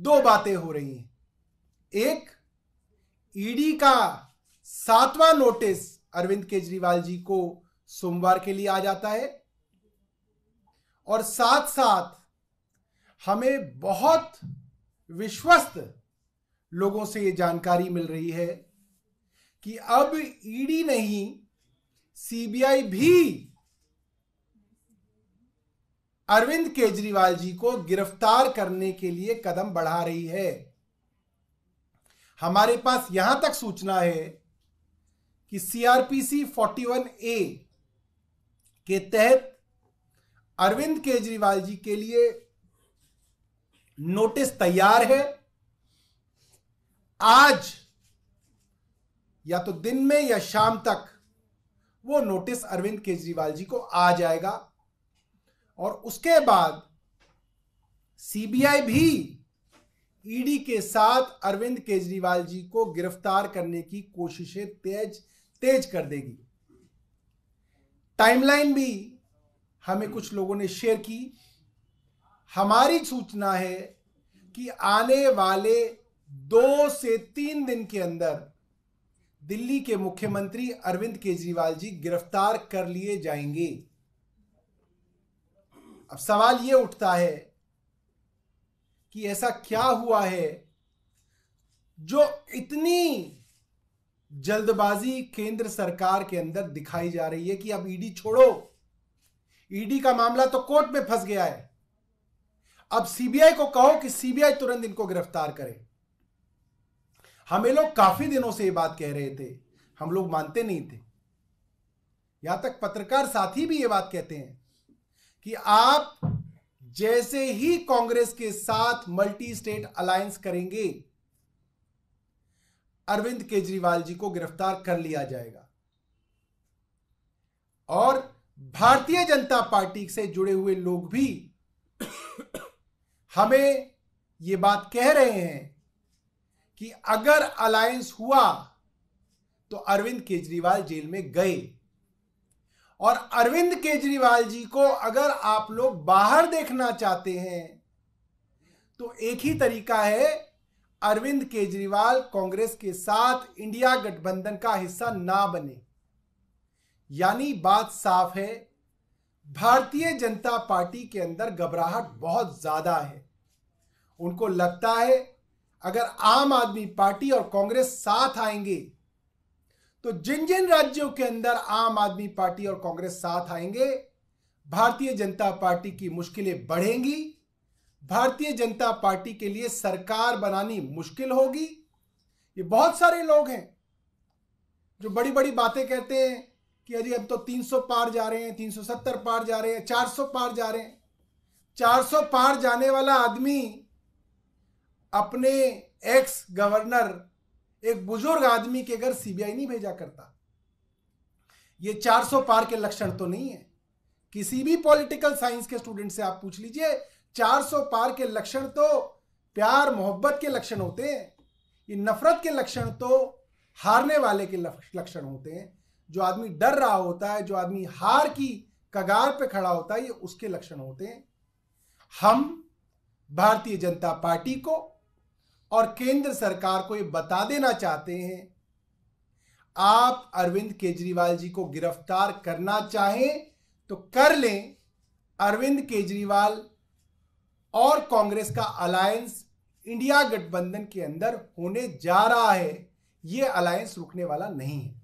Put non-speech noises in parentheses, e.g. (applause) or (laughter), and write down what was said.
दो बातें हो रही हैं एक ईडी e का सातवां नोटिस अरविंद केजरीवाल जी को सोमवार के लिए आ जाता है और साथ साथ हमें बहुत विश्वस्त लोगों से ये जानकारी मिल रही है कि अब ईडी e नहीं सीबीआई भी अरविंद केजरीवाल जी को गिरफ्तार करने के लिए कदम बढ़ा रही है हमारे पास यहां तक सूचना है कि सीआरपीसी 41 ए के तहत अरविंद केजरीवाल जी के लिए नोटिस तैयार है आज या तो दिन में या शाम तक वो नोटिस अरविंद केजरीवाल जी को आ जाएगा और उसके बाद सीबीआई भी ईडी e के साथ अरविंद केजरीवाल जी को गिरफ्तार करने की कोशिशें तेज तेज कर देगी टाइमलाइन भी हमें कुछ लोगों ने शेयर की हमारी सूचना है कि आने वाले दो से तीन दिन के अंदर दिल्ली के मुख्यमंत्री अरविंद केजरीवाल जी गिरफ्तार कर लिए जाएंगे अब सवाल ये उठता है कि ऐसा क्या हुआ है जो इतनी जल्दबाजी केंद्र सरकार के अंदर दिखाई जा रही है कि अब ईडी छोड़ो ईडी का मामला तो कोर्ट में फंस गया है अब सीबीआई को कहो कि सीबीआई तुरंत इनको गिरफ्तार करे हमें लोग काफी दिनों से ये बात कह रहे थे हम लोग मानते नहीं थे यहां तक पत्रकार साथी भी ये बात कहते हैं कि आप जैसे ही कांग्रेस के साथ मल्टी स्टेट अलायंस करेंगे अरविंद केजरीवाल जी को गिरफ्तार कर लिया जाएगा और भारतीय जनता पार्टी से जुड़े हुए लोग भी (coughs) हमें यह बात कह रहे हैं कि अगर अलायंस हुआ तो अरविंद केजरीवाल जेल में गए और अरविंद केजरीवाल जी को अगर आप लोग बाहर देखना चाहते हैं तो एक ही तरीका है अरविंद केजरीवाल कांग्रेस के साथ इंडिया गठबंधन का हिस्सा ना बने यानी बात साफ है भारतीय जनता पार्टी के अंदर घबराहट बहुत ज्यादा है उनको लगता है अगर आम आदमी पार्टी और कांग्रेस साथ आएंगे तो जिन जिन राज्यों के अंदर आम आदमी पार्टी और कांग्रेस साथ आएंगे भारतीय जनता पार्टी की मुश्किलें बढ़ेंगी भारतीय जनता पार्टी के लिए सरकार बनानी मुश्किल होगी ये बहुत सारे लोग हैं जो बड़ी बड़ी बातें कहते हैं कि अरे हम तो 300 पार जा रहे हैं 370 पार जा रहे हैं 400 पार जा रहे हैं 400 पार जाने वाला आदमी अपने एक्स गवर्नर एक बुजुर्ग आदमी के घर सीबीआई नहीं भेजा करता ये 400 पार के लक्षण तो नहीं है किसी भी पॉलिटिकल साइंस के स्टूडेंट से आप पूछ लीजिए 400 पार के लक्षण तो प्यार मोहब्बत के लक्षण होते हैं ये नफरत के लक्षण तो हारने वाले के लक्षण होते हैं जो आदमी डर रहा होता है जो आदमी हार की कगार पे खड़ा होता है ये उसके लक्षण होते हैं हम भारतीय जनता पार्टी को और केंद्र सरकार को ये बता देना चाहते हैं आप अरविंद केजरीवाल जी को गिरफ्तार करना चाहें तो कर लें अरविंद केजरीवाल और कांग्रेस का अलायंस इंडिया गठबंधन के अंदर होने जा रहा है ये अलायंस रुकने वाला नहीं है